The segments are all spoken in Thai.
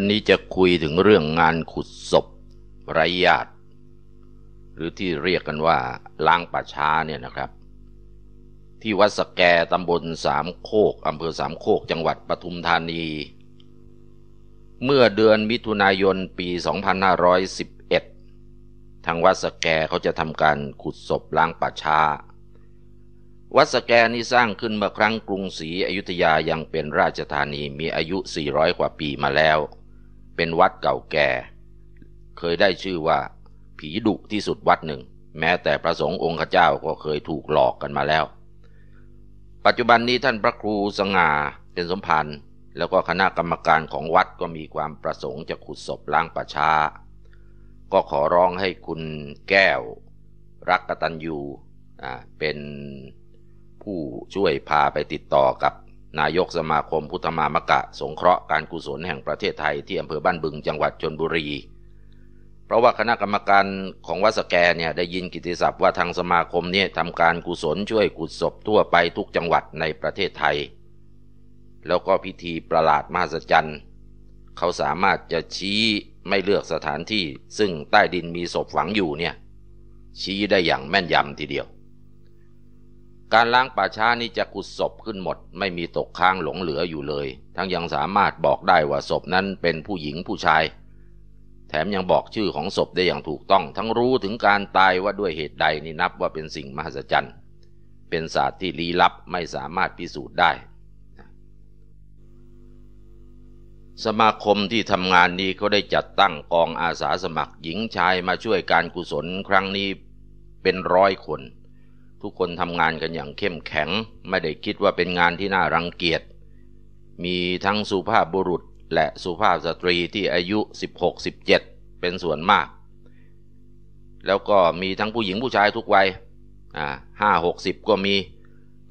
วันนี้จะคุยถึงเรื่องงานขุดศพไรญาติหรือที่เรียกกันว่า ล้างป่าช้าเนี่ยนะครับ ที่วัดสแกตำบลสามโคกอำเภอสามโคกจังหวัดปทุมธานี เมื่อเดือนมิถุนายนปี 2511 ทางวัดสแกเขาจะทำการขุดศพล้างป่าช้า วัดสแกนี้สร้างขึ้นเมื่อครั้งกรุงศรีอยุธยายังเป็นราชธานีมีอายุ 400กว่าปีมาแล้วเป็นวัดเก่าแก่ เคยได้ชื่อว่าผีดุที่สุดวัดหนึ่ง แม้แต่พระสงฆ์องค์เจ้าก็เคยถูกหลอกกันมาแล้ว ปัจจุบันนี้ท่านพระครูสง่าเป็นสมพันธ์ แล้วก็คณะกรรมการของวัดก็มีความประสงค์จะขุดศพล้างประชา ก็ขอร้องให้คุณแก้วรักกตันยูเป็นผู้ช่วยพาไปติดต่อกับนายกสมาคมพุทธมามกะสงเคราะห์การกุศลแห่งประเทศไทยที่อำเภอบ้านบึงจังหวัดชนบุรี เพราะว่าคณะกรรมการของวัดสแกเนี่ยได้ยินกิติศัพท์ว่าทางสมาคมเนี่ยทำการกุศลช่วยกุศลทั่วไปทุกจังหวัดในประเทศไทย แล้วก็พิธีประหลาดมหัศจรรย์ เขาสามารถจะชี้ไม่เลือกสถานที่ซึ่งใต้ดินมีศพฝังอยู่เนี่ยชี้ได้อย่างแม่นยำทีเดียวการล้างป่าช้านี้จะขุดศพขึ้นหมดไม่มีตกค้างหลงเหลืออยู่เลย ทั้งยังสามารถบอกได้ว่าศพนั้นเป็นผู้หญิงผู้ชาย แถมยังบอกชื่อของศพได้อย่างถูกต้อง ทั้งรู้ถึงการตายว่าด้วยเหตุใดนี่นับว่าเป็นสิ่งมหัศจรรย์เป็นศาสตร์ที่ลี้ลับไม่สามารถพิสูจน์ได้ สมาคมที่ทำงานนี้เขาได้จัดตั้งกองอาสาสมัครหญิงชายมาช่วยการกุศลครั้งนี้เป็นร้อยคนทุกคนทำงานกันอย่างเข้มแข็งไม่ได้คิดว่าเป็นงานที่น่ารังเกียจมีทั้งสุภาพบุรุษและสุภาพสตรีที่อายุ 16-17 เป็นส่วนมาก แล้วก็มีทั้งผู้หญิงผู้ชายทุกวัยห้าหกสิบก็มี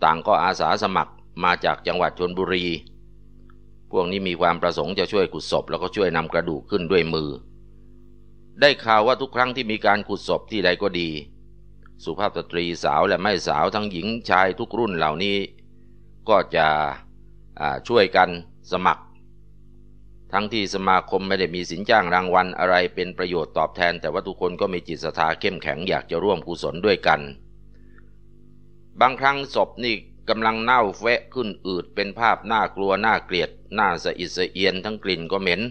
ต่างก็อาสาสมัครมาจากจังหวัดชนบุรี พวกนี้มีความประสงค์จะช่วยขุดศพแล้วก็ช่วยนำกระดูกขึ้นด้วยมือ ได้ข่าวว่าทุกครั้งที่มีการขุดศพที่ใดก็ดีสุภาพสตรีสาวและไม่สาวทั้งหญิงชายทุกรุ่นเหล่านี้ ก็จะช่วยกันสมัคร ทั้งที่สมาคมไม่ได้มีสินจ้างรางวัลอะไรเป็นประโยชน์ตอบแทนแต่ว่าทุกคนก็มีจิตศรัทธาเข้มแข็งอยากจะร่วมกุศลด้วยกัน บางครั้งศพนี่กำลังเน่าเฟะขึ้นอืดเป็นภาพน่ากลัวน่าเกลียด น่าสะอิดสะเอียนทั้งกลิ่นก็เหม็น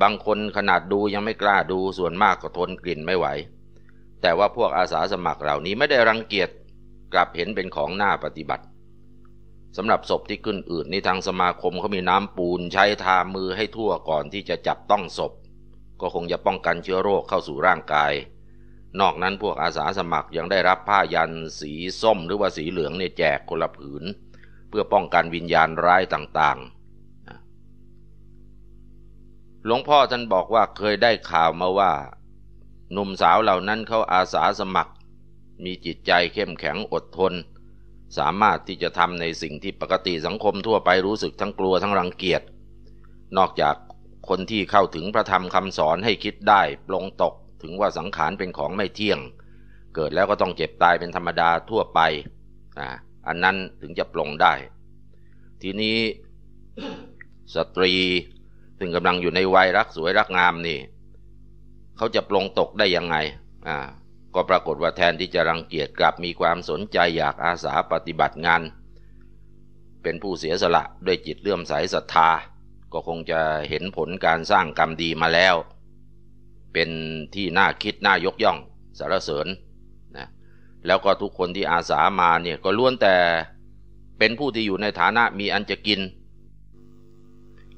บางคนขนาดดูยังไม่กล้าดูส่วนมากก็ทนกลิ่นไม่ไหวแต่ว่าพวกอาสาสมัครเหล่านี้ไม่ได้รังเกียจกลับเห็นเป็นของหน้าปฏิบัติสำหรับศพที่ขึ้นอืดนี่ทางสมาคมเขามีน้ำปูน ใช้ทามือให้ทั่วก่อนที่จะจับต้องศพ ก็คงจะป้องกันเชื้อโรคเข้าสู่ร่างกาย นอกนั้นพวกอาสาสมัครยังได้รับผ้ายันสีส้มหรือว่าสีเหลืองเนี่ยแจกคนละผืน เพื่อป้องกันวิญญาณร้ายต่างๆ หลวงพ่อท่านบอกว่าเคยได้ข่าวมาว่าหนุ่มสาวเหล่านั้นเขาอาสาสมัคร มีจิตใจเข้มแข็งอดทน สามารถที่จะทำในสิ่งที่ปกติสังคมทั่วไปรู้สึกทั้งกลัวทั้งรังเกียจ นอกจากคนที่เข้าถึงพระธรรมคำสอนให้คิดได้ปลงตกถึงว่าสังขารเป็นของไม่เที่ยง เกิดแล้วก็ต้องเจ็บตายเป็นธรรมดาทั่วไปอ่าอันนั้นถึงจะปลงได้ ทีนี้สตรีถึงกำลังอยู่ในวัยรักสวยรักงามนี่เขาจะปลงตกได้ยังไง อ่า ก็ปรากฏว่าแทนที่จะรังเกียจกลับมีความสนใจอยากอาสาปฏิบัติงาน เป็นผู้เสียสละด้วยจิตเลื่อมใสศรัทธา ก็คงจะเห็นผลการสร้างกรรมดีมาแล้ว เป็นที่น่าคิด น่ายกย่องสารเสริญนะ แล้วก็ทุกคนที่อาสามาเนี่ยก็ล้วนแต่เป็นผู้ที่อยู่ในฐานะมีอันจะกิน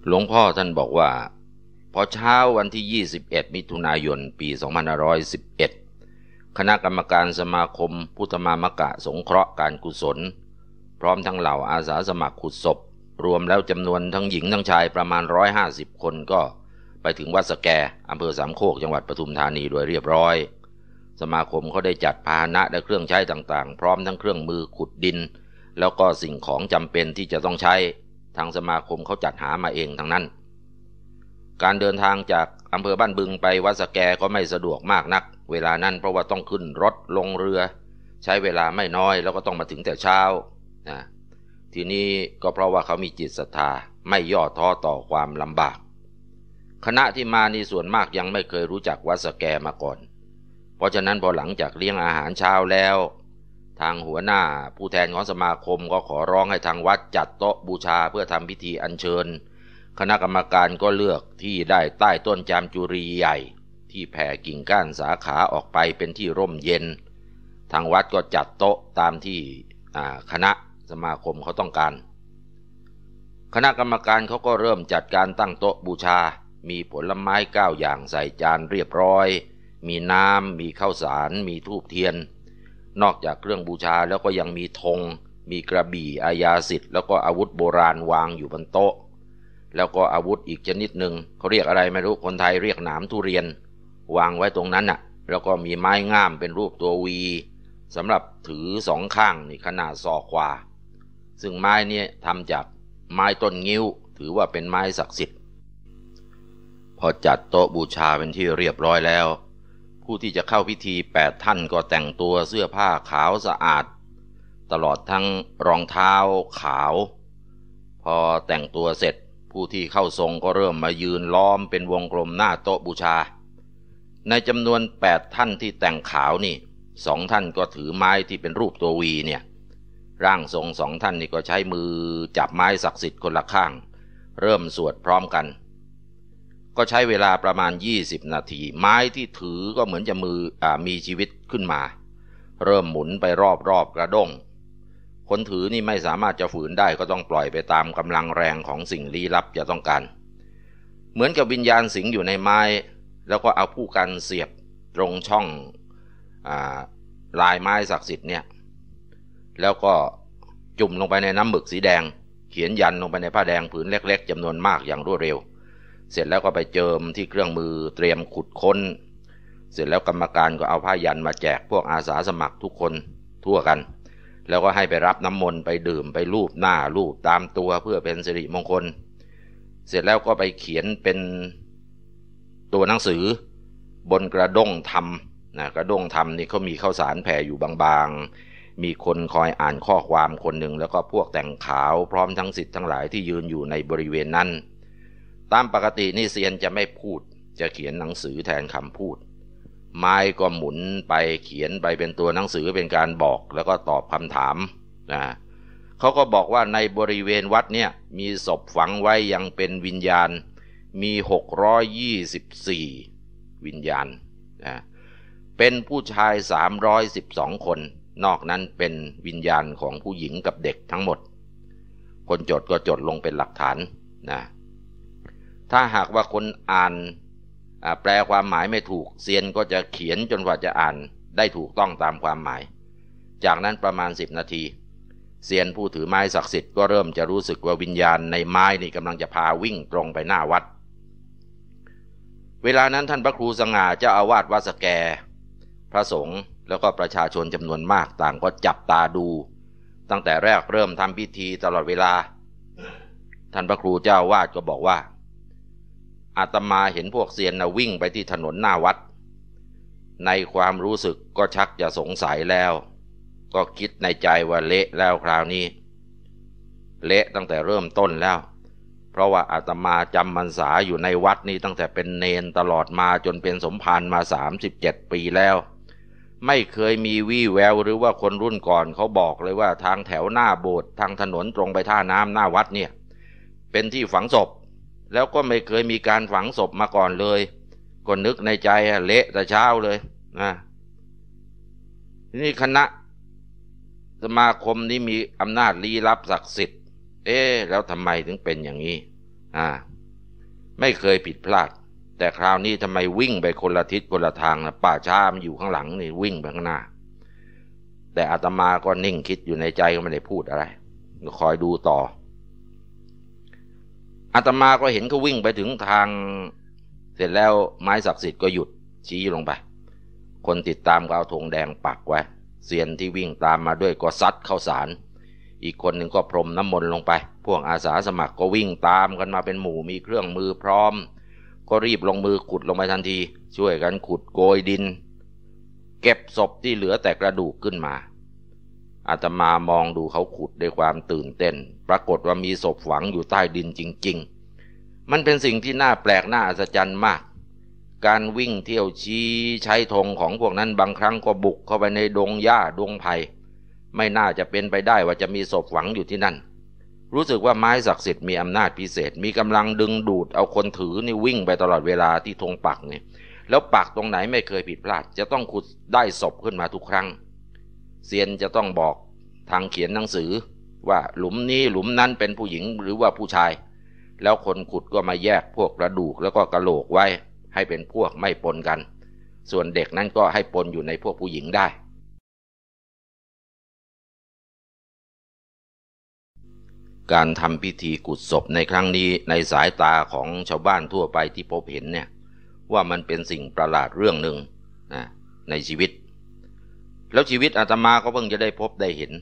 หลวงพ่อท่านบอกว่าพอเช้าวันที่ 21 มิถุนายนปี 2511 คณะกรรมการสมาคม พุทธมามกะสงเคราะห์การกุศล พร้อมทั้งเหล่าอาสาสมัครขุดศพ รวมแล้วจำนวนทั้งหญิงทั้งชายประมาณ 150 คนก็ ไปถึงวัดสแกอำเภอสามโคกจังหวัดปทุมธานีโดยเรียบร้อย สมาคมเขาได้จัดพาหนะและเครื่องใช้ต่างๆพร้อมทั้งเครื่องมือขุดดิน แล้วก็สิ่งของจำเป็นที่จะต้องใช้ทางสมาคมเขาจัดหามาเองทั้งนั้นการเดินทางจากอำเภอบ้านบึงไปวัดสแกก็ไม่สะดวกมากนัก เวลานั้นเพราะว่าต้องขึ้นรถลงเรือ ใช้เวลาไม่น้อยแล้วก็ต้องมาถึงแต่เช้านะทีนี้ก็เพราะว่าเขามีจิตศรัทธาไม่ย่อท้อต่อความลำบาก คณะที่มานี่ส่วนมากยังไม่เคยรู้จักวัดสแกมาก่อน เพราะฉะนั้นพอหลังจากเลี้ยงอาหารเช้าแล้ว ทางหัวหน้าผู้แทนของสมาคมก็ขอร้องให้ทางวัดจัดโต๊ะบูชาเพื่อทำพิธีอัญเชิญคณะกรรมการก็เลือกที่ได้ใต้ต้นจามจุรีใหญ่ ที่แผ่กิ่งก้านสาขาออกไปเป็นที่ร่มเย็น ทางวัดก็จัดโต๊ะตามที่คณะสมาคมเขาต้องการ คณะกรรมการเขาก็เริ่มจัดการตั้งโต๊ะบูชา มีผลไม้เก้าอย่างใส่จานเรียบร้อย มีน้ำมีข้าวสาร มีทูบเทียน นอกจากเครื่องบูชาแล้วก็ยังมีธง มีกระบี่ อายาสิทธิ์ แล้วก็อาวุธโบราณวางอยู่บนโต๊ะแล้วก็อาวุธอีกชนิดหนึ่ง เขาเรียกอะไรไม่รู้คนไทยเรียกหนามทุเรียน วางไว้ตรงนั้นน่ะ แล้วก็มีไม้ง่ามเป็นรูปตัววีสำหรับถือสองข้างนี่ขนาดซอคกว่าซึ่งไม้นี้ทำจากไม้ต้นงิ้วถือว่าเป็นไม้ศักดิ์สิทธิ์พอจัดโต๊ะบูชาเป็นที่เรียบร้อยแล้ว ผู้ที่จะเข้าพิธีแปดท่านก็แต่งตัวเสื้อผ้าขาวสะอาด ตลอดทั้งรองเท้าขาว พอแต่งตัวเสร็จผู้ที่เข้าทรงก็เริ่มมายืนล้อมเป็นวงกลมหน้าโต๊ะบูชา ในจำนวนแปดท่านที่แต่งขาวนี่สองท่านก็ถือไม้ที่เป็นรูปตัววีเนี่ยร่างทรงสองท่านนี่ก็ใช้มือจับไม้ศักดิ์สิทธิ์คนละข้าง เริ่มสวดพร้อมกัน ก็ใช้เวลาประมาณ 20 นาที ไม้ที่ถือก็เหมือนจะมืออมีชีวิตขึ้นมา เริ่มหมุนไปรอบๆกระด้งคนถือนี่ไม่สามารถจะฝืนได้ก็ต้องปล่อยไปตามกำลังแรงของสิ่งลี้ลับจะต้องการ เหมือนกับวิญญาณสิงอยู่ในไม้แล้วก็เอาผู้กันเสียบตรงช่องอลายไม้ศักดิ์สิทธิ์เนี่ยแล้วก็จุ่มลงไปในน้ำหมึกสีแดง เขียนยันลงไปในผ้าแดงผืนเล็กๆจำนวนมากอย่างรวดเร็ว เสร็จแล้วก็ไปเจิมที่เครื่องมือเตรียมขุดค้น เสร็จแล้วกรรมการก็เอาผ้ายันมาแจกพวกอาสาสมัครทุกคนทั่วกันแล้วก็ให้ไปรับน้ำมนต์ไปดื่มไปรูปหน้ารูปตามตัวเพื่อเป็นสิริมงคล เสร็จแล้วก็ไปเขียนเป็นตัวหนังสือบนกระด้งธรรมนะกระด้งธรรมนี่เขามีข้าวสารแผ่อยู่บางๆ มีคนคอยอ่านข้อความคนหนึ่งแล้วก็พวกแต่งขาวพร้อมทั้งสิทธิ์ทั้งหลายที่ยืนอยู่ในบริเวณนั้น ตามปกตินี่เซียนจะไม่พูดจะเขียนหนังสือแทนคำพูดไม้ก็หมุนไปเขียนไปเป็นตัวหนังสือเป็นการบอกแล้วก็ตอบคำถามนะเขาก็บอกว่าในบริเวณวัดเนี่ย มีศพฝังไว้ยังเป็นวิญญาณมี 624 วิญญาณนะเป็นผู้ชาย 312 คน นอกนั้นเป็นวิญญาณของผู้หญิงกับเด็กทั้งหมด คนจดก็จดลงเป็นหลักฐานนะถ้าหากว่าคนอ่านแปลความหมายไม่ถูกเซียนก็จะเขียนจนกว่าจะอ่านได้ถูกต้องตามความหมาย จากนั้นประมาณ 10 นาทีเซียนผู้ถือไม้ศักดิ์สิทธิ์ก็เริ่มจะรู้สึกว่าวิญญาณในไม้นี่กำลังจะพาวิ่งตรงไปหน้าวัด เวลานั้นท่านพระครูสง่าเจ้าอาวาสวัดสแก พระสงฆ์แล้วก็ประชาชนจำนวนมากต่างก็จับตาดู ตั้งแต่แรกเริ่มทำพิธีตลอดเวลา ท่านพระครูเจ้าวาดก็บอกว่าอาตมาเห็นพวกเซียนนะวิ่งไปที่ถนนหน้าวัด ในความรู้สึกก็ชักจะสงสัยแล้ว ก็คิดในใจว่าเละแล้วคราวนี้ เละตั้งแต่เริ่มต้นแล้ว เพราะว่าอาตมาจำมันษาอยู่ในวัดนี้ตั้งแต่เป็นเนนตลอดมาจนเป็นสมภารมา37 ปีแล้ว ไม่เคยมีวี่แววหรือว่าคนรุ่นก่อนเขาบอกเลยว่าทางแถวหน้าโบสถ์ทางถนนตรงไปท่าน้ำหน้าวัดเนี่ยเป็นที่ฝังศพแล้วก็ไม่เคยมีการฝังศพมาก่อนเลยก็นึกในใจเละแต่เช้าเลยนะทีนี้คณะ สมาคมนี้มีอำนาจลี้ลับศักดิ์สิทธิ์ เอ๊แล้วทำไมถึงเป็นอย่างนี้ อ่า ไม่เคยผิดพลาด แต่คราวนี้ทำไมวิ่งไปคนละทิศคนละทางนะป่าช้ามันอยู่ข้างหลังนี่วิ่งไปข้างหน้าแต่อาตมาก็นิ่งคิดอยู่ในใจก็ไม่ได้พูดอะไรคอยดูต่ออาตมาก็เห็นเขาวิ่งไปถึงทาง เสร็จแล้วไม้ศักดิ์สิทธิ์ก็หยุดชี้ลงไป คนติดตามก็เอาธงแดงปักไว้เสียนที่วิ่งตามมาด้วยก็ซัดเข้าสาร อีกคนหนึ่งก็พรมน้ำมนต์ลงไป พวกอาสาสมัครก็วิ่งตามกันมาเป็นหมู่มีเครื่องมือพร้อม ก็รีบลงมือขุดลงไปทันที ช่วยกันขุดโกยดิน เก็บศพที่เหลือแต่กระดูกขึ้นมาอาตมามองดูเขาขุดด้วยความตื่นเต้น ปรากฏว่ามีศพฝังอยู่ใต้ดินจริง ๆ มันเป็นสิ่งที่น่าแปลกน่าอัศจรรย์มาก การวิ่งเที่ยวชี้ใช้ธงของพวกนั้นบางครั้งก็บุกเข้าไปในดงหญ้าดงไผ่ไม่น่าจะเป็นไปได้ว่าจะมีศพฝังอยู่ที่นั่น รู้สึกว่าไม้ศักดิ์สิทธิ์มีอำนาจพิเศษ มีกำลังดึงดูดเอาคนถือนี่วิ่งไปตลอดเวลาที่ธงปักเนี่ยแล้วปักตรงไหนไม่เคยผิดพลาด จะต้องขุดได้ศพขึ้นมาทุกครั้งเซียนจะต้องบอกทางเขียนหนังสือ ว่าหลุมนี้หลุมนั้นเป็นผู้หญิงหรือว่าผู้ชาย แล้วคนขุดก็มาแยกพวกกระดูกแล้วก็กระโหลกไว้ให้เป็นพวกไม่ปนกัน ส่วนเด็กนั้นก็ให้ปนอยู่ในพวกผู้หญิงได้ การทำพิธีกุดศพในครั้งนี้ในสายตาของชาวบ้านทั่วไปที่พบเห็นเนี่ย ว่ามันเป็นสิ่งประหลาดเรื่องหนึ่งนะในชีวิตแล้วชีวิตอาตมาก็เพิ่งจะได้พบได้เห็น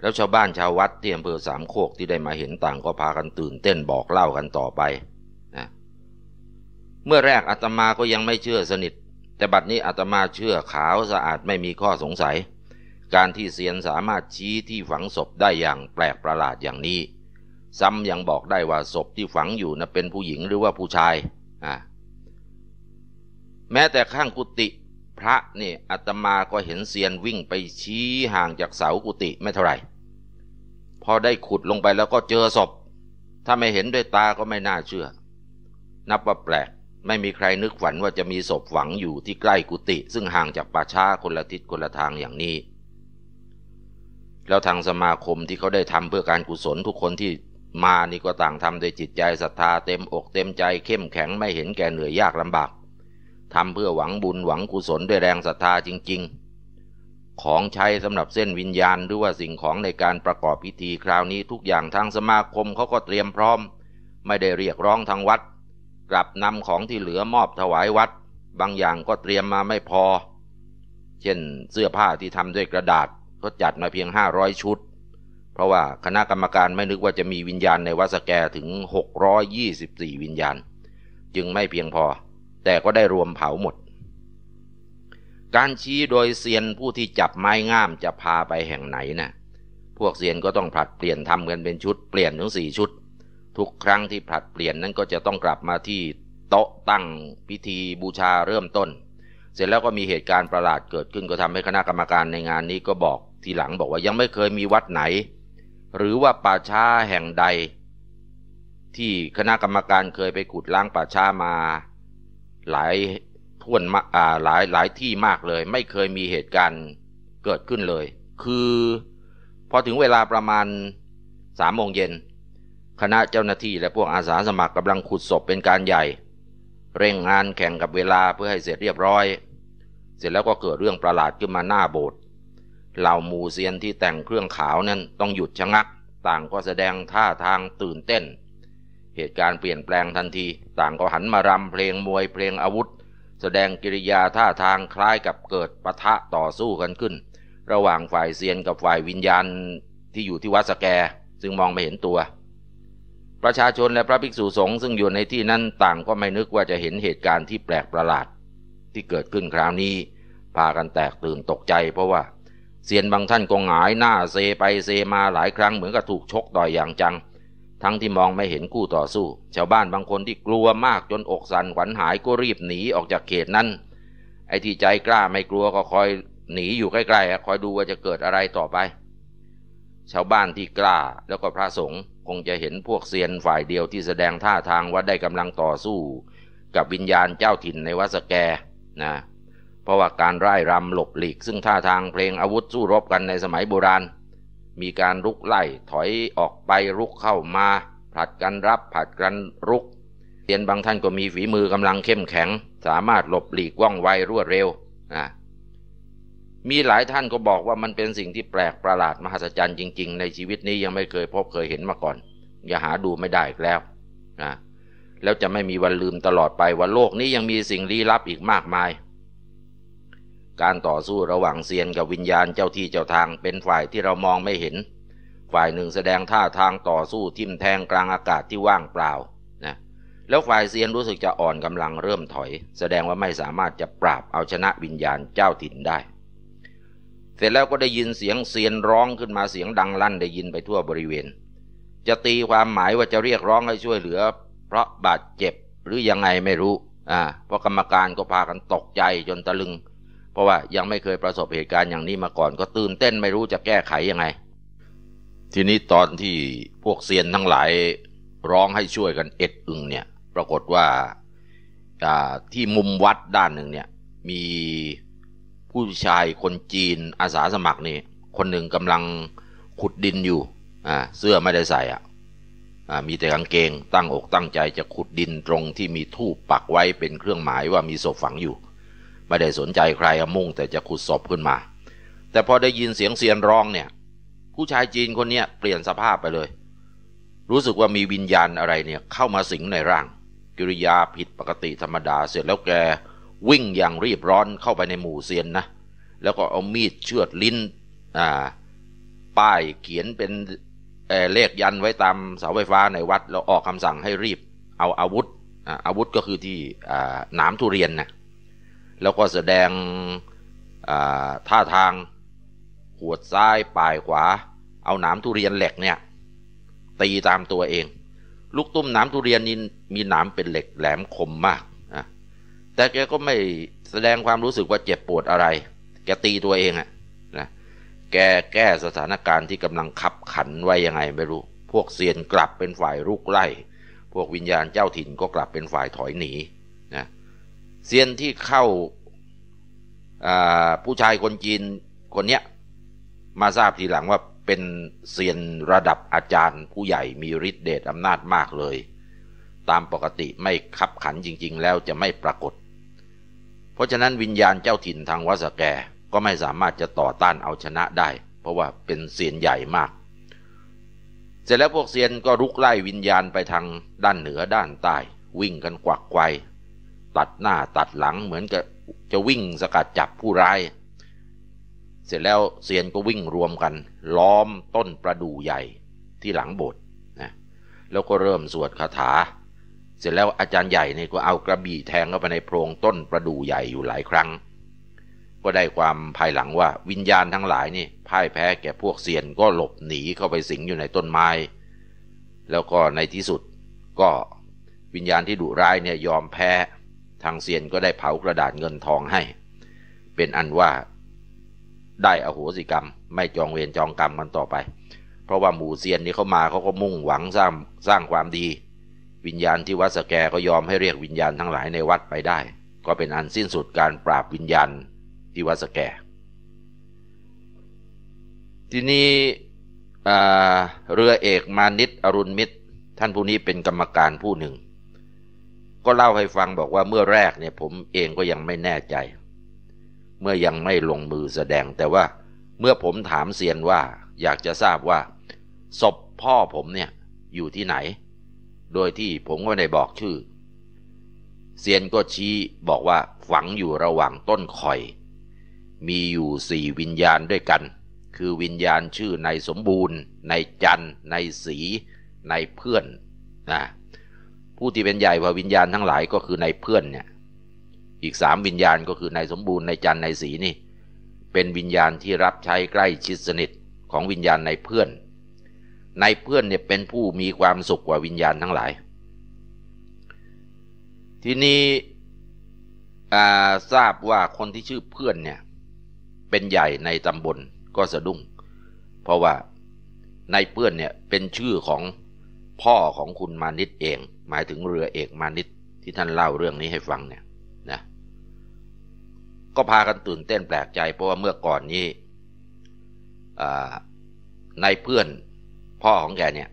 แล้วชาวบ้านชาววัดที่อำเภอสามโคกที่ได้มาเห็นต่างก็พากันตื่นเต้นบอกเล่ากันต่อไปนะเมื่อแรกอาตมาก็ยังไม่เชื่อสนิท แต่บัดนี้อาตมาเชื่อขาวสะอาดไม่มีข้อสงสัย การที่เซียนสามารถชี้ที่ฝังศพได้อย่าง แปลกประหลาดอย่างนี้ ซ้ำยังบอกได้ว่าศพที่ฝังอยู่นะ่ะเป็นผู้หญิงหรือว่าผู้ชายอ่าแม้แต่ข้างกุฏิพระนี่อาตมาก็เห็นเซียนวิ่งไปชี้ห่างจากเสากุฏิไม่เท่าไหร่ พอได้ขุดลงไปแล้วก็เจอศพ ถ้าไม่เห็นด้วยตาก็ไม่น่าเชื่อ นับว่าแปลก ไม่มีใครนึกฝันว่าจะมีศพฝังอยู่ที่ใกล้กุฏิซึ่งห่างจากป่าช้าคนละทิศคนละทางอย่างนี้ แล้วทางสมาคมที่เขาได้ทำเพื่อการกุศลทุกคนที่มานี่ก็ต่างทำโดยจิตใจศรัทธาเต็ม อกเต็มใจเข้มแข็งไม่เห็นแก่เหนื่อยยากลำบากทำเพื่อหวังบุญหวังกุศลด้วยแรงศรัทธาจริงๆ ของใช้สำหรับเส้นวิญญาณหรือว่าสิ่งของในการประกอบพิธีคราวนี้ทุกอย่างทางสมาคมเขาก็เตรียมพร้อม ไม่ได้เรียกร้องทางวัดกลับนำของที่เหลือมอบถวายวัด บางอย่างก็เตรียมมาไม่พอ เช่นเสื้อผ้าที่ทำด้วยกระดาษก็จัดมาเพียง 500 ชุดเพราะว่าคณะกรรมการไม่นึกว่าจะมีวิญญาณในวัดสแกถึง 624 วิญญาณ จึงไม่เพียงพอแต่ก็ได้รวมเผาหมด การชี้โดยเซียนผู้ที่จับไม้งามจะพาไปแห่งไหนนะ่ะพวกเซียนก็ต้องผลัดเปลี่ยนทำกันเป็นชุด เปลี่ยนถึงสี่ชุด ทุกครั้งที่ผลัดเปลี่ยนนั้นก็จะต้องกลับมาที่โต๊ะตั้ง พิธีบูชาเริ่มต้น เสร็จแล้วก็มีเหตุการณ์ประหลาดเกิดขึ้นก็ทำให้คณะกรรมการในงานนี้ก็บอกทีหลังบอกว่ายังไม่เคยมีวัดไหน หรือว่าป่าช้าแห่งใด ที่คณะกรรมการเคยไปขุดล้างป่าช้ามาหลายท่วนมาอ่าหลายหลายที่มากเลยไม่เคยมีเหตุการณ์เกิดขึ้นเลย คือพอถึงเวลาประมาณสามโมงเย็นคณะเจ้าหน้าที่และพวกอาสาสมัครกำลังขุดศพเป็นการใหญ่ เร่งงานแข่งกับเวลาเพื่อให้เสร็จเรียบร้อย เสร็จแล้วก็เกิดเรื่องประหลาดขึ้นมาหน้าโบสถ์เหล่ามูเซียนที่แต่งเครื่องขาวนั้นต้องหยุดชะงักต่างก็แสดงท่าทางตื่นเต้นเหตุการณ์เปลี่ยนแปลงทันที ต่างก็หันมารำเพลงมวยเพลงอาวุธ แสดงกิริยาท่าทางคล้ายกับเกิดปะทะต่อสู้กันขึ้น ระหว่างฝ่ายเซียนกับฝ่ายวิญญาณที่อยู่ที่วัดสแกซึ่งมองไม่เห็นตัว ประชาชนและพระภิกษุสงฆ์ซึ่งอยู่ในที่นั้นต่างก็ไม่นึกว่าจะเห็นเหตุการณ์ที่แปลกประหลาด ที่เกิดขึ้นคราวนี้ พากันแตกตื่นตกใจ เพราะว่าเซียนบางท่านก็หงายหน้าเซไปเซมาหลายครั้งเหมือนกับถูกชกต่อยอย่างจังทั้งที่มองไม่เห็นคู่ต่อสู้ ชาวบ้านบางคนที่กลัวมากจนอกสั่นขวัญหายก็รีบหนีออกจากเขตนั้น ไอ้ที่ใจกล้าไม่กลัวก็คอยหนีอยู่ใกล้ๆ คอยดูว่าจะเกิดอะไรต่อไป ชาวบ้านที่กล้าแล้วก็พระสงฆ์คงจะเห็นพวกเซียนฝ่ายเดียวที่แสดงท่าทาง ว่าได้กำลังต่อสู้ กับวิญญาณเจ้าถิ่นในวัดสแกนะ เพราะว่าการไร้รำหลบหลีกซึ่งท่าทางเพลงอาวุธสู้รบกันในสมัยโบราณมีการลุกไล่ถอยออกไปลุกเข้ามาผลัดกันรับผลัดกันลุกเรียนบางท่านก็มีฝีมือกำลังเข้มแข็ง สามารถหลบหลีกว่องไวรวดเร็วนะมีหลายท่านก็บอกว่ามันเป็นสิ่งที่แปลกประหลาดมหัศจรรย์จริงๆ ในชีวิตนี้ยังไม่เคยพบเคยเห็นมาก่อน อย่าหาดูไม่ได้อีกแล้วนะแล้วจะไม่มีวันลืมตลอดไปว่าโลกนี้ยังมีสิ่งลี้ลับอีกมากมายการต่อสู้ระหว่างเซียนกับวิญญาณเจ้าที่เจ้าทาง เป็นฝ่ายที่เรามองไม่เห็น ฝ่ายหนึ่งแสดงท่าทางต่อสู้ทิ่มแทงกลางอากาศที่ว่างเปล่านะแล้วฝ่ายเซียนรู้สึกจะอ่อนกำลังเริ่มถอย แสดงว่าไม่สามารถจะปราบเอาชนะวิญญาณเจ้าถิ่นได้ เสร็จแล้วก็ได้ยินเสียงเซียนร้องขึ้นมาเสียงดังลั่นได้ยินไปทั่วบริเวณ จะตีความหมายว่าจะเรียกร้องให้ช่วยเหลือ เพราะบาดเจ็บหรือยังไงไม่รู้อ่าเพราะกรรมการก็พากันตกใจจนตะลึงเพราะว่ายังไม่เคยประสบเหตุการณ์อย่างนี้มาก่อนก็ตื่นเต้นไม่รู้จะแก้ไขยังไง ทีนี้ตอนที่พวกเซียนทั้งหลาย ร้องให้ช่วยกันเอ็ดอึงเนี่ย ปรากฏว่าที่มุมวัดด้านหนึ่งเนี่ยมีผู้ชายคนจีนอาสาสมัครนี่คนหนึ่งกำลังขุดดินอยู่เสื้อไม่ได้ใส่อ่ะมีแต่กางเกงตั้งอกตั้งใจจะขุดดินตรงที่มีทูบปักไว้เป็นเครื่องหมายว่ามีศพฝังอยู่ไม่ได้สนใจใครมุ่งแต่จะขุดศพขึ้นมา แต่พอได้ยินเสียงเซียนร้องเนี่ยผู้ชายจีนคนนี้เปลี่ยนสภาพไปเลย รู้สึกว่ามีวิญญาณอะไรเนี่ย เข้ามาสิงในร่าง กิริยาผิดปกติธรรมดาเสร็จแล้วแกวิ่งอย่างรีบร้อนเข้าไปในหมู่เซียนนะ แล้วก็เอามีดเชือดลิ้นอ่าป้ายเขียนเป็นเลขยันไว้ตามเสาไฟฟ้าในวัดแล้วออกคำสั่งให้รีบ เอาอาวุธอาวุธก็คือที่หนามทุเรียนนะแล้วก็แสดงท่าทางหวดซ้ายป่ายขวา เอาหนามทุเรียนเหล็กเนี่ยตีตามตัวเอง ลูกตุ้มหนามทุเรียนนี่มีหนามเป็นเหล็กแหลมคมมากนะแต่แกก็ไม่แสดงความรู้สึกว่าเจ็บปวดอะไร แกตีตัวเองอะนะแกแก้สถานการณ์ที่กำลังขับขันไว้ยังไงไม่รู้ พวกเซียนกลับเป็นฝ่ายลุกไล่ พวกวิญญาณเจ้าถิ่นก็กลับเป็นฝ่ายถอยหนีนะเซียนที่เข้าผู้ชายคนจีนคนเนี้ยมาทราบทีหลังว่าเป็นเซียนระดับอาจารย์ผู้ใหญ่มีฤทธิเดชอำนาจมากเลย ตามปกติไม่ขับขันจริงๆแล้วจะไม่ปรากฏ เพราะฉะนั้นวิญญาณเจ้าถิ่นทางวัสแกก็ไม่สามารถจะต่อต้านเอาชนะได้เพราะว่าเป็นเซียนใหญ่มาก เสร็จแล้วพวกเซียนก็ลุกไล่วิญญาณไปทางด้านเหนือด้านใต้วิ่งกันกวักไกวตัดหน้าตัดหลังเหมือนกับจะวิ่งสกัดจับผู้ร้าย เสร็จแล้วเซียนก็วิ่งรวมกันล้อมต้นประดู่ใหญ่ที่หลังโบสถ์นะ แล้วก็เริ่มสวดคาถา เสร็จแล้วอาจารย์ใหญ่เนี่ยก็เอากระบี่แทงเข้าไปในโพรงต้นประดู่ใหญ่อยู่หลายครั้ง ก็ได้ความภายหลังว่าวิญญาณทั้งหลายนี่พ่ายแพ้แก่พวกเซียนก็หลบหนีเข้าไปสิงอยู่ในต้นไม้ แล้วก็ในที่สุดก็วิญญาณที่ดุร้ายเนี่ยยอมแพ้ทางเซียนก็ได้เผากระดาษเงินทองให้ เป็นอันว่าได้อโหสิกรรมไม่จองเวรจองกรรมมันต่อไป เพราะว่าหมู่เซียนนี้เขามาเขาก็มุ่งหวังสร้างสร้างความดี วิญญาณที่วัดสแกก็ยอมให้เรียกวิญญาณทั้งหลายในวัดไปได้ ก็เป็นอันสิ้นสุดการปราบวิญญาณที่วัดสแก ทีนี้เรือเอกมานิตอรุณมิตร ท่านผู้นี้เป็นกรรมการผู้หนึ่งก็เล่าให้ฟังบอกว่าเมื่อแรกเนี่ยผมเองก็ยังไม่แน่ใจ เมื่อยังไม่ลงมือแสดงแต่ว่า เมื่อผมถามเซียนว่า อยากจะทราบว่า ศพพ่อผมเนี่ย อยู่ที่ไหน โดยที่ผมก็ไม่ได้บอกชื่อเซียนก็ชี้บอกว่าฝังอยู่ระหว่างต้นข่อย มีอยู่สี่วิญญาณด้วยกัน คือวิญญาณชื่อในสมบูรณ์ในจันนสี ในเพื่อนนะผู้ที่เป็นใหญ่กว่าวิญญาณทั้งหลายก็คือในเพื่อนเนี่ย อีกสามวิญญาณก็คือในสมบูรณ์ในจันนในสีนี่เป็นวิญญาณที่รับใช้ใกล้ชิดสนิทของวิญญาณในเพื่อน ในเพื่อนเนี่ยเป็นผู้มีความสุขกว่าวิญญาณทั้งหลาย ทีนี้ทราบว่าคนที่ชื่อเพื่อนเนี่ยเป็นใหญ่ในตำบลก็สะดุ้งเพราะว่าในเพื่อนเนี่ยเป็นชื่อของพ่อของคุณมานิตเอง หมายถึงเรือเอกมานิตที่ท่านเล่าเรื่องนี้ให้ฟังเนี่ยนะก็พากันตื่นเต้นแปลกใจ เพราะว่าเมื่อก่อนนี้นายเพื่อนพ่อของแกเนี่ย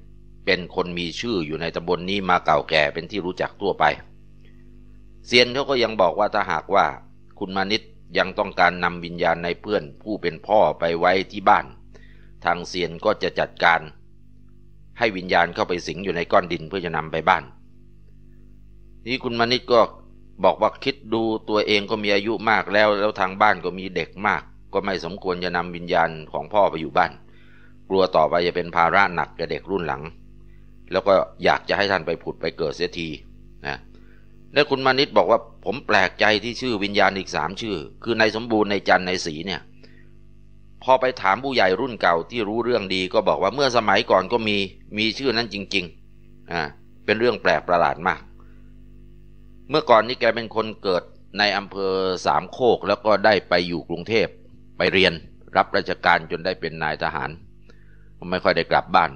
เป็นคนมีชื่ออยู่ในตำบลนนี้มาเก่าแก่เป็นที่รู้จักทั่วไป เซียนเขาก็ยังบอกว่าถ้าหากว่า คุณมานิตยังต้องการนำวิญญาณในเพื่อนผู้เป็นพ่อไปไว้ที่บ้าน ทางเซียนก็จะจัดการให้วิญญาณเข้าไปสิงอยู่ในก้อนดินเพื่อจะนำไปบ้าน นี่คุณมณิตก็บอกว่าคิดดูตัวเองก็มีอายุมากแล้ว แล้วทางบ้านก็มีเด็กมาก ก็ไม่สมควรจะนำวิญญาณของพ่อไปอยู่บ้าน กลัวต่อไปจะเป็นภาระหนักแก่เด็กรุ่นหลัง แล้วก็อยากจะให้ท่านไปผุดไปเกิดเสียทีนะและคุณมานิตบอกว่าผมแปลกใจที่ชื่อวิญญาณอีกสามชื่อ คือนายสมบูรณ์นายจันนายศรีเนี่ยพอไปถามผู้ใหญ่รุ่นเก่าที่รู้เรื่องดีก็บอกว่าเมื่อสมัยก่อนก็มีมีชื่อนั้นจริง ๆอ่าเป็นเรื่องแปลกประหลาดมาก เมื่อก่อนนี้แกเป็นคนเกิดในอำเภอสามโคก แล้วก็ได้ไปอยู่กรุงเทพไปเรียน รับราชการจนได้เป็นนายทหารไม่ค่อยได้กลับบ้าน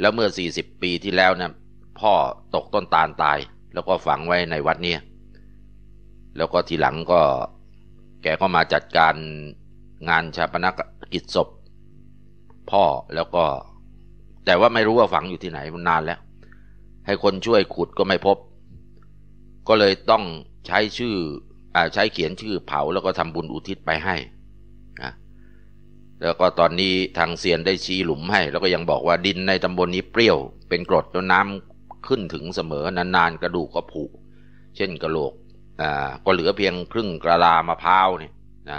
แล้วเมื่อ40ปีที่แล้วนะพ่อตกต้นตาลตาย แล้วก็ฝังไว้ในวัดเนี่ยแล้วก็ทีหลังก็แกก็มาจัดการงานชาปนกิจศพ พ่อแล้วก็แต่ว่าไม่รู้ว่าฝังอยู่ที่ไหนมันนานแล้ว ให้คนช่วยขุดก็ไม่พบ ก็เลยต้องใช้ชื่ออใช้เขียนชื่อเผาแล้วก็ทำบุญอุทิศไปให้นะแล้วก็ตอนนี้ทางเซียนได้ชี้หลุมให้ แล้วก็ยังบอกว่าดินในตำบลนนี้เปรี้ยว เป็นกรดแล้วน้ำขึ้นถึงเสมอ นานๆกระดูกก็ผุเช่นกระโหลกอ่าก็เหลือเพียงครึ่งกระลามะพร้าวเนี่ยนะ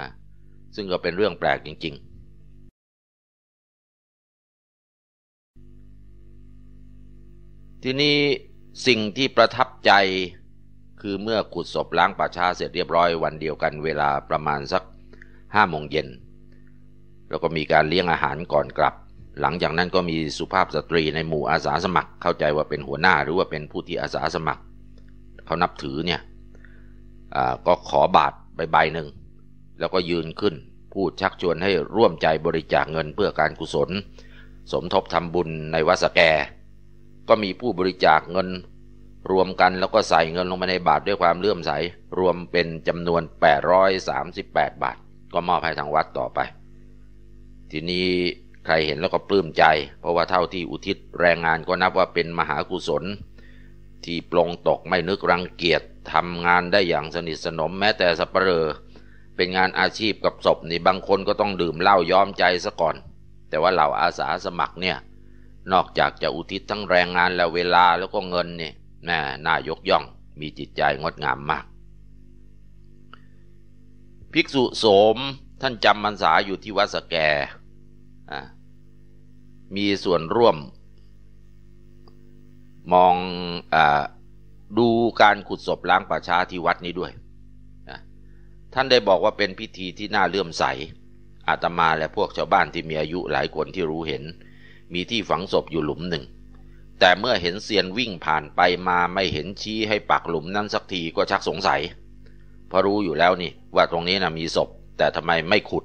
ซึ่งก็เป็นเรื่องแปลกจริงๆ ทีนี้ สิ่งที่ประทับใจคือเมื่อขุดศพล้างป่าช้าเสร็จเรียบร้อยวันเดียวกันเวลาประมาณสักห้าโมงเย็นแล้วก็มีการเลี้ยงอาหารก่อนกลับ หลังจากนั้นก็มีสุภาพสตรีในหมู่อาสาสมัครเข้าใจว่าเป็นหัวหน้าหรือว่าเป็นผู้ที่อาสาสมัครเขานับถือเนี่ยก็ขอบาทใบใบหนึ่งแล้วก็ยืนขึ้นพูดชักชวนให้ร่วมใจบริจาคเงินเพื่อการกุศล สมทบทำบุญในวัดสแก ก็มีผู้บริจาคเงินรวมกันแล้วก็ใส่เงินลงไปในบาทด้วยความเลื่อมใส รวมเป็นจำนวน 838 บาท ก็มอบให้ทางวัดต่อไป ทีนี้ใครเห็นแล้วก็ปลื้มใจ เพราะว่าเท่าที่อุทิศแรงงานก็นับว่าเป็นมหากุศล ที่ปลงตกไม่นึกรังเกียจทำงานได้อย่างสนิทสนมแม้แต่สัปเหร่อเป็นงานอาชีพกับศพนี่บางคนก็ต้องดื่มเหล้าย้อมใจซะก่อน แต่ว่าเหล่าอาสาสมัครเนี่ยนอกจากจะอุทิศทั้งแรงงานและเวลาแล้วก็เงินเนี่ยน่น่ายกย่องมีจิตใจงดงามมาก ภิกษุโสมท่านจำมันษาอยู่ที่วัดสแกมีส่วนร่วม มองอดูการขุดศพล้างป่าช้าที่วัดนี้ด้วยท่านได้บอกว่าเป็นพิธีที่น่าเลื่อมใส อาตมาและพวกชาวบ้านที่มีอายุหลายคนที่รู้เห็น มีที่ฝังศพอยู่หลุมหนึ่ง แต่เมื่อเห็นเซียนวิ่งผ่านไปมาไม่เห็นชี้ให้ปักหลุมนั้นสักทีก็ชักสงสัยเพราะรู้อยู่แล้วนี่ ว่าตรงนี้นะมีศพ แต่ทำไมไม่ขุด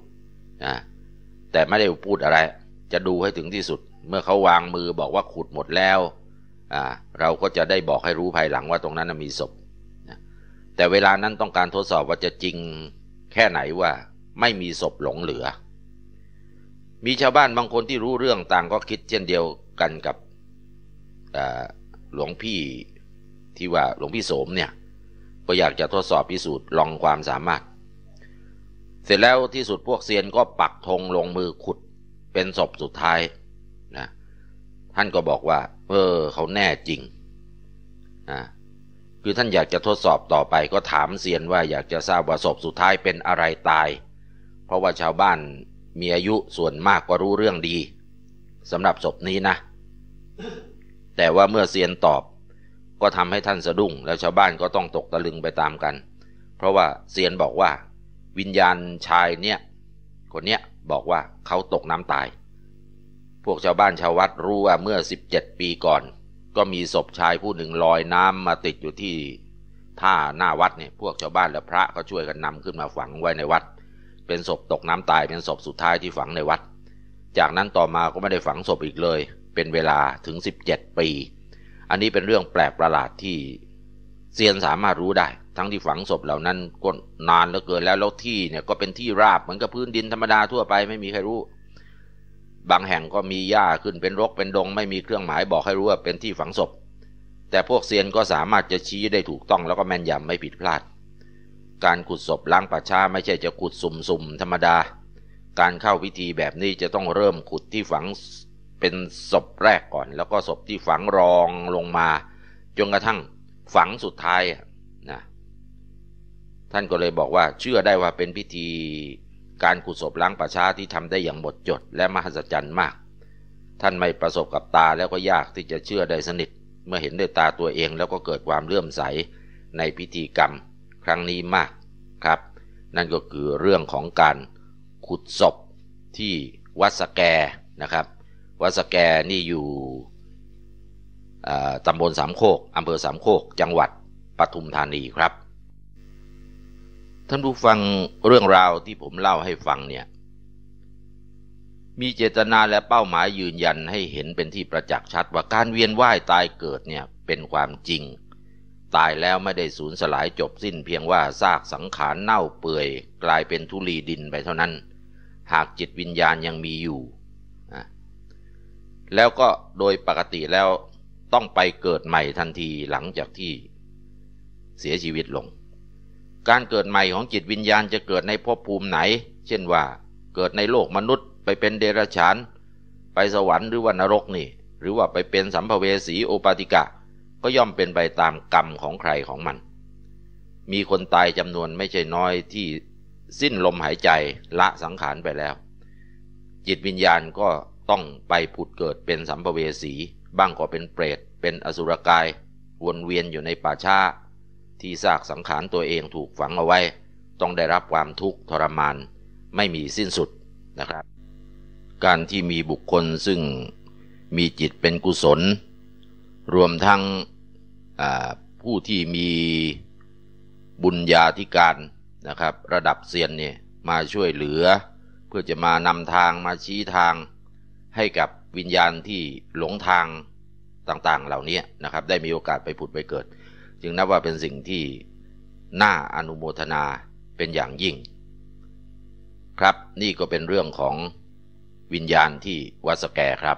นะแต่ไม่ได้พูดอะไร จะดูให้ถึงที่สุด เมื่อเขาวางมือบอกว่าขุดหมดแล้วเราก็จะได้บอกให้รู้ภายหลังว่าตรงนั้นมีศพแต่เวลานั้นต้องการทดสอบว่าจะจริงแค่ไหนว่าไม่มีศพหลงเหลือ มีชาวบ้านบางคนที่รู้เรื่องต่างก็คิดเช่นเดียวกันกับหลวงพี่ที่ว่าหลวงพี่โสมเนี่ยก็อยากจะทดสอบพิสูจน์ลองความสามารถ เสร็จแล้วที่สุดพวกเซียนก็ปักธงลงมือขุดเป็นศพสุดท้ายนะ ท่านก็บอกว่าเออเขาแน่จริงนะคือท่านอยากจะทดสอบต่อไปก็ถามเซียนว่าอยากจะทราบว่าศพสุดท้ายเป็นอะไรตาย เพราะว่าชาวบ้านมีอายุส่วนมากก็รู้เรื่องดีสำหรับศพนี้นะ แต่ว่าเมื่อเซียนตอบก็ทำให้ท่านสะดุ้งแล้วชาวบ้านก็ต้องตกตะลึงไปตามกัน เพราะว่าเซียนบอกว่า วิญญาณชายเนี่ย คนเนี้ยบอกว่าเขาตกน้ำตาย พวกชาวบ้านชาววัดรู้ว่าเมื่อ17ปีก่อนก็มีศพชายผู้หนึ่งลอยน้ำมาติดอยู่ที่ท่าหน้าวัดเนี่ยพวกชาวบ้านและพระก็ช่วยกันนำขึ้นมาฝังไว้ในวัด เป็นศพตกน้ำตายเป็นศพสุดท้ายที่ฝังในวัด จากนั้นต่อมาก็ไม่ได้ฝังศพอีกเลย เป็นเวลาถึง 17 ปี อันนี้เป็นเรื่องแปลกประหลาดที่เซียนสามารถรู้ได้ ทั้งที่ฝังศพเหล่านั้นก็นานเหลือเกินแล้วแล้วที่เนี่ยก็เป็นที่ราบเหมือนกับพื้นดินธรรมดาทั่วไปไม่มีใครรู้บางแห่งก็มีหญ้าขึ้นเป็นรกเป็นดงไม่มีเครื่องหมายบอกให้รู้ว่าเป็นที่ฝังศพแต่พวกเซียนก็สามารถจะชี้ได้ถูกต้องแล้วก็แม่นยำไม่ผิดพลาด การขุดศพล้างป่าช้าไม่ใช่จะขุดสุ่มๆธรรมดา การเข้าพิธีแบบนี้จะต้องเริ่มขุดที่ฝังเป็นศพแรกก่อนแล้วก็ศพที่ฝังรองลงมาจนกระทั่งฝังสุดท้ายนะท่านก็เลยบอกว่าเชื่อได้ว่าเป็นพิธีการขุดศพล้างป่าช้าที่ทำได้อย่างหมด จด และมหัศจรรย์มาก ท่านไม่ประสบกับตาแล้วก็ยากที่จะเชื่อได้สนิทเมื่อเห็น ด้วยตาตัวเองแล้วก็เกิดความเลื่อมใสในพิธีกรรมครั้งนี้มากครับ นั่นก็คือเรื่องของการขุดศพที่วัดสแกนะครับ วัดสแกนี่อยู่ตำบลสามโคกอำเภอสามโคก จังหวัดปทุมธานีครับท่านผู้ฟังเรื่องราวที่ผมเล่าให้ฟังเนี่ย มีเจตนาและเป้าหมายยืนยันให้เห็นเป็นที่ประจักษ์ชัดว่าการเวียนว่ายตายเกิดเนี่ยเป็นความจริง ตายแล้วไม่ได้สูญสลายจบสิ้นเพียงว่าซากสังขารเน่าเปื่อยกลายเป็นทุลีดินไปเท่านั้น หากจิตวิญญาณยังมีอยู่แล้วก็โดยปกติแล้วต้องไปเกิดใหม่ทันทีหลังจากที่เสียชีวิตลงการเกิดใหม่ของจิตวิญญาณจะเกิดในภพภูมิไหน เช่นว่าเกิดในโลกมนุษย์ไปเป็นเดรัจฉาน ไปสวรรค์หรือว่านรกนี่ หรือว่าไปเป็นสัมภเวสีโอปาติกะ ก็ย่อมเป็นไปตามกรรมของใครของมัน มีคนตายจำนวนไม่ใช่น้อยที่สิ้นลมหายใจละสังขารไปแล้ว จิตวิญญาณก็ต้องไปผุดเกิดเป็นสัมภเวสี บ้างก็เป็นเปรต เป็นอสุรกายวนเวียนอยู่ในป่าชา้าที่ซากสังขารตัวเองถูกฝังเอาไว้ ต้องได้รับความทุกข์ทรมานไม่มีสิ้นสุดนะครับ การที่มีบุคคลซึ่งมีจิตเป็นกุศล รวมทั้งผู้ที่มีบุญญาธิการนะครับระดับเซียนเนี่ยมาช่วยเหลือเพื่อจะมานำทางมาชี้ทางให้กับวิญญาณที่หลงทางต่างๆเหล่านี้นะครับได้มีโอกาสไปผุดไปเกิดจึงนับว่าเป็นสิ่งที่น่าอนุโมทนาเป็นอย่างยิ่ง ครับนี่ก็เป็นเรื่องของวิญญาณที่วัสแกครับ